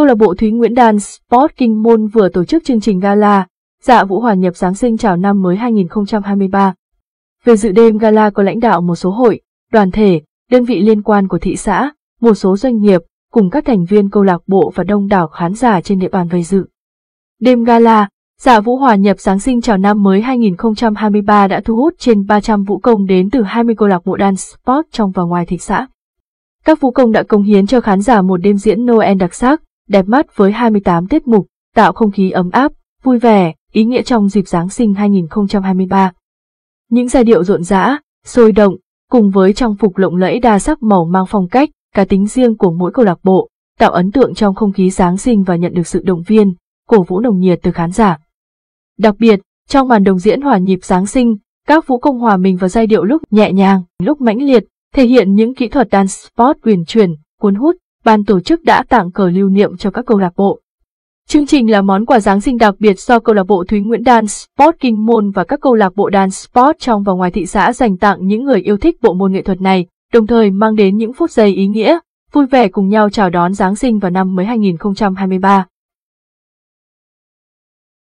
Câu lạc bộ Thúy Nguyễn Đan Sport Kinh Môn vừa tổ chức chương trình gala Dạ Vũ Hòa nhập Giáng sinh chào năm mới 2023. Về dự đêm gala có lãnh đạo một số hội, đoàn thể, đơn vị liên quan của thị xã, một số doanh nghiệp, cùng các thành viên câu lạc bộ và đông đảo khán giả trên địa bàn về dự. Đêm gala, Dạ Vũ Hòa nhập Giáng sinh chào năm mới 2023 đã thu hút trên 300 vũ công đến từ 20 câu lạc bộ dance sport trong và ngoài thị xã. Các vũ công đã công hiến cho khán giả một đêm diễn Noel đặc sắc, đẹp mắt với 28 tiết mục, tạo không khí ấm áp, vui vẻ, ý nghĩa trong dịp Giáng sinh 2023. Những giai điệu rộn rã, sôi động, cùng với trang phục lộng lẫy đa sắc màu mang phong cách, cá tính riêng của mỗi câu lạc bộ, tạo ấn tượng trong không khí Giáng sinh và nhận được sự động viên, cổ vũ nồng nhiệt từ khán giả. Đặc biệt, trong màn đồng diễn hòa nhịp Giáng sinh, các vũ công hòa mình vào giai điệu lúc nhẹ nhàng, lúc mãnh liệt, thể hiện những kỹ thuật dance sport uyển chuyển, cuốn hút, ban tổ chức đã tặng cờ lưu niệm cho các câu lạc bộ. Chương trình là món quà Giáng sinh đặc biệt do câu lạc bộ Thúy Nguyễn Dance Sport Kinh Môn và các câu lạc bộ Dance Sport trong và ngoài thị xã dành tặng những người yêu thích bộ môn nghệ thuật này, đồng thời mang đến những phút giây ý nghĩa, vui vẻ cùng nhau chào đón Giáng sinh vào năm mới 2023.